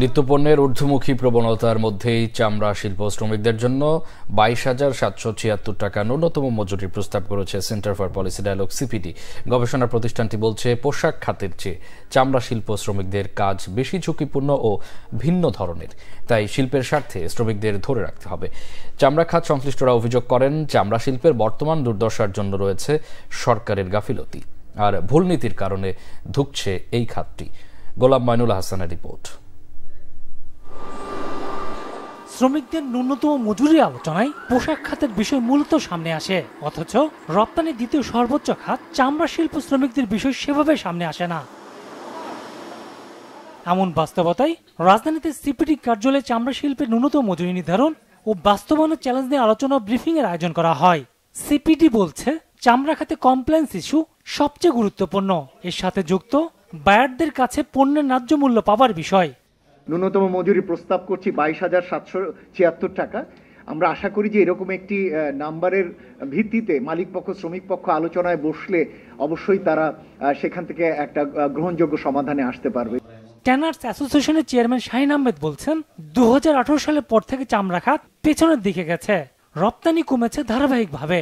নিত্যপণ্যের ঊর্ধ্বমুখী প্রবণতার মধ্যেই চামড়া শিল্প শ্রমিকদের জন্য বাইশ হাজার সাতশো ছিয়াত্তর টাকা ন্যূনতম মজুরি প্রস্তাব করেছে Centre for Policy Dialogue CPD গবেষণা প্রতিষ্ঠানটি বলছে পোশাক খাতের চেয়ে চামড়া শিল্প শ্রমিকদের কাজ বেশি ঝুঁকিপূর্ণ ও ভিন্ন ধরনের তাই শিল্পের স্বার্থে শ্রমিকদের ধরে রাখতে হবে চামড়া খাত সংশ্লিষ্টরা অভিযোগ করেন চামড়া শিল্পের বর্তমান দুর্দশার জন্য রয়েছে সরকারের গাফিলতি আর ভুলনীতির কারণে ধুকছে এই খাতটি গোলাম মাইনুল হাসানের রিপোর্ট শ্রমিকদের ন্যূনতম মজুরি আলোচনায় পোশাক খাতের বিষয় মূলত সামনে আসে অথচ রপ্তানির দ্বিতীয় সর্বোচ্চ খাত চামড়া শিল্প শ্রমিকদের বিষয় সেভাবে সামনে আসে না এমন বাস্তবতায় রাজধানীতে সিপিডি কার্যালয়ে চামড়া শিল্পের ন্যূনতম মজুরি নির্ধারণ ও বাস্তবায়নের চ্যালেঞ্জ নিয়ে আলোচনা ব্রিফিংয়ের আয়োজন করা হয় সিপিডি বলছে চামড়া খাতে কমপ্লেন্স ইস্যু সবচেয়ে গুরুত্বপূর্ণ এর সাথে যুক্ত বায়ারদের কাছে পণ্যের ন্যায্য মূল্য পাওয়ার বিষয় ন্যূনতম মজুরি প্রস্তাব করছি বাইশ হাজার সাতশো ছিয়াত্তর টাকা আমরা আশা করি যে এরকম একটি নাম্বারের ভিত্তিতে মালিকপক্ষ শ্রমিক পক্ষ আলোচনায় বসলে অবশ্যই তারা সেখান থেকে একটা গ্রহণযোগ্য সমাধানে আসতে পারবে ট্যানার্স অ্যাসোসিয়েশনের চেয়ারম্যান শাহিন আহমেদ বলছেন দু সালের পর থেকে চামড়া খাত পেছনের দিকে গেছে রপ্তানি কমেছে ধারাবাহিকভাবে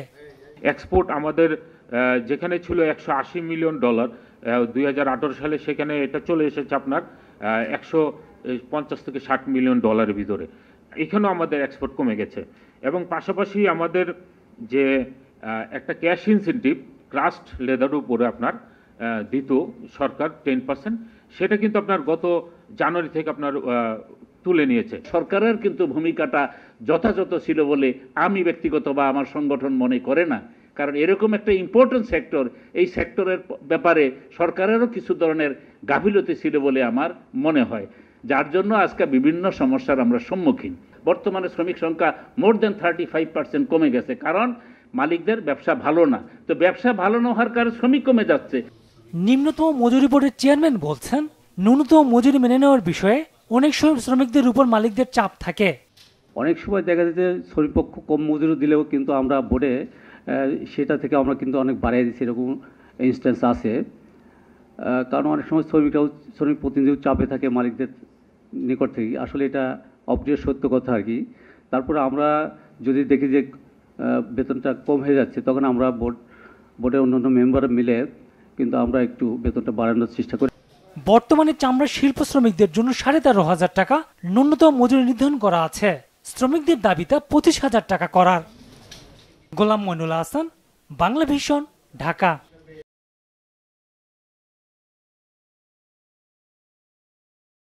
এক্সপোর্ট আমাদের যেখানে ছিল একশো মিলিয়ন ডলার দুই সালে সেখানে এটা চলে এসেছে আপনার একশো পঞ্চাশ থেকে ষাট মিলিয়ন ডলারের ভিতরে এখানেও আমাদের এক্সপোর্ট কমে গেছে এবং পাশাপাশি আমাদের যে একটা ক্যাশ ইনসেন্টিভ ক্রাস্ট লেদারের উপরে আপনার দিত সরকার টেন পার্সেন্ট সেটা কিন্তু আপনার গত জানুয়ারি থেকে আপনার তুলে নিয়েছে সরকারের কিন্তু ভূমিকাটা যথাযথ ছিল বলে আমি ব্যক্তিগত বা আমার সংগঠন মনে করে না কারণ এরকম একটা ইম্পর্টেন্ট সেক্টর এই সেক্টরের ব্যাপারে সরকারেরও কিছু ধরনের গাফিলতি ছিল বলে আমার মনে হয় যার জন্য আজকে বিভিন্ন সমস্যার আমরা সম্মুখীন বর্তমানে শ্রমিক সংখ্যা more than thirty five percent কমে গেছে কারণ মালিকদের ব্যবসা ভালো না তো ব্যবসা ভালো না হওয়ার কারণে শ্রমিক কমে যাচ্ছে নিম্নতম মজুরি বোর্ডের চেয়ারম্যান বলছেন ন্যূনতম মজুরি মেনে নেওয়ার বিষয়ে অনেক সময় শ্রমিকদের উপর মালিকদের চাপ থাকে অনেক সময় দেখা যায় যে শ্রমিকপক্ষ কম মজুরি দিলেও কিন্তু আমরা বোর্ডে সেটা থেকে আমরা কিন্তু অনেক বাড়িয়ে দিচ্ছি এরকম ইনস্ট্যান্স আছে কারণ অনেক সময় শ্রমিকরাও শ্রমিক প্রতিনিধিও চাপে থাকে মালিকদের নিকট থেকে আসলে এটা অপ্রিয় সত্য কথা আর কি তারপর আমরা যদি দেখি যে বেতনটা কম হয়ে যাচ্ছে তখন আমরা বোর্ড বোর্ডের অন্যান্য মেম্বার মিলে কিন্তু আমরা একটু বেতনটা বাড়ানোর চেষ্টা করি বর্তমানে চামড়া শিল্প শ্রমিকদের জন্য সাড়ে তেরো হাজার টাকা ন্যূনতম মজুরি নির্ধারণ করা আছে শ্রমিকদের দাবিতে পঁচিশ হাজার টাকা করার গোলাম মইনুল আহসান বাংলা ভীষণ ঢাকা